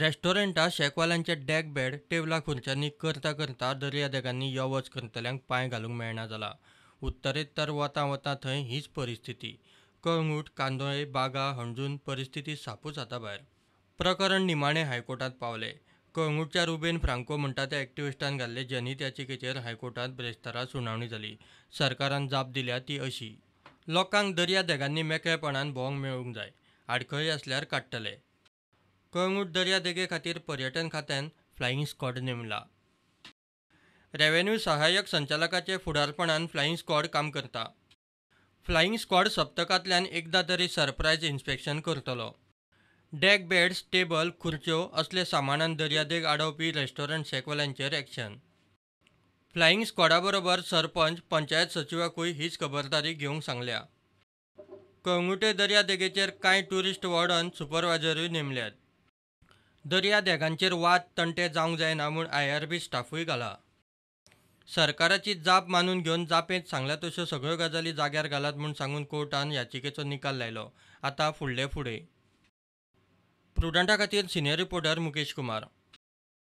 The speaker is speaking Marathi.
रेस्टॉरंटात शेकवाल्यांचे डॅक बॅड टेबला खुर्च्यांनी करता करता दर्यादेगांनी यो वच करतल्यांक पांय घालूंक मेळना जाला उत्तरेत्तर वता वता थंय हीच परिस्थिती कळंगूट कांदोळे बागा हणजून परिस्थिती सापू जाता भायर प्रकरण निमाणे हायकोर्टात पावले कळंगूटच्या रुबेन फ्रांको म्हणटा त्या एक्टिविस्टान घाल्ले जनीत याचिकेचेर हायकोर्टात ब्रेस्तारा सुनावणी झाली सरकारान जाप दिल्या ती अशी लोकांक दर्या देगांनी मेकळेपणान भोंवंक मेळूंक जाय आडखळी असल्यार काडटले कळंगूट दर्या खातीर पर्यटन खात्यान फ्लायिंग स्क्वॉड नेमला रेव्हेन्यू सहाय्यक संचालकाचे फुडारपणान फ्लायिंग स्क्वॉड काम करता फ्लायिंग स्क्वॉड सप्तकांतल्यान एकदा तरी सरप्रायज इन्स्पेक्शन करतलो डेक बेड्स टेबल खुर्च्यो असले सामानान दर्यादेग आडावपी रेस्टॉरंट सेक्वलांचेर एक्शन फ्लायिंग स्क्वॉडा बरोबर सरपंच पंचायत सचिवाकूय हीच खबरदारी घेवंक सांगल्या कळंगुटे दर्या देगेचेर कांय टुरिस्ट वॉर्डन सुपरवायझरूय नेमल्यात दर्या देगांचेर वाद तंटे जावंक जायना म्हूण आय आर बी स्टाफूय घाला सरकाराची जाप मानून घेवन जापेंत सांगल्या तश्यो सगळ्यो गजाली जाग्यार घालात म्हूण सांगून कोर्टान याचिकेचो निकाल लायलो आतां फुडले फुडें प्रुडंटा खातीर सिनियर रिपोर्टर मुकेश कुमार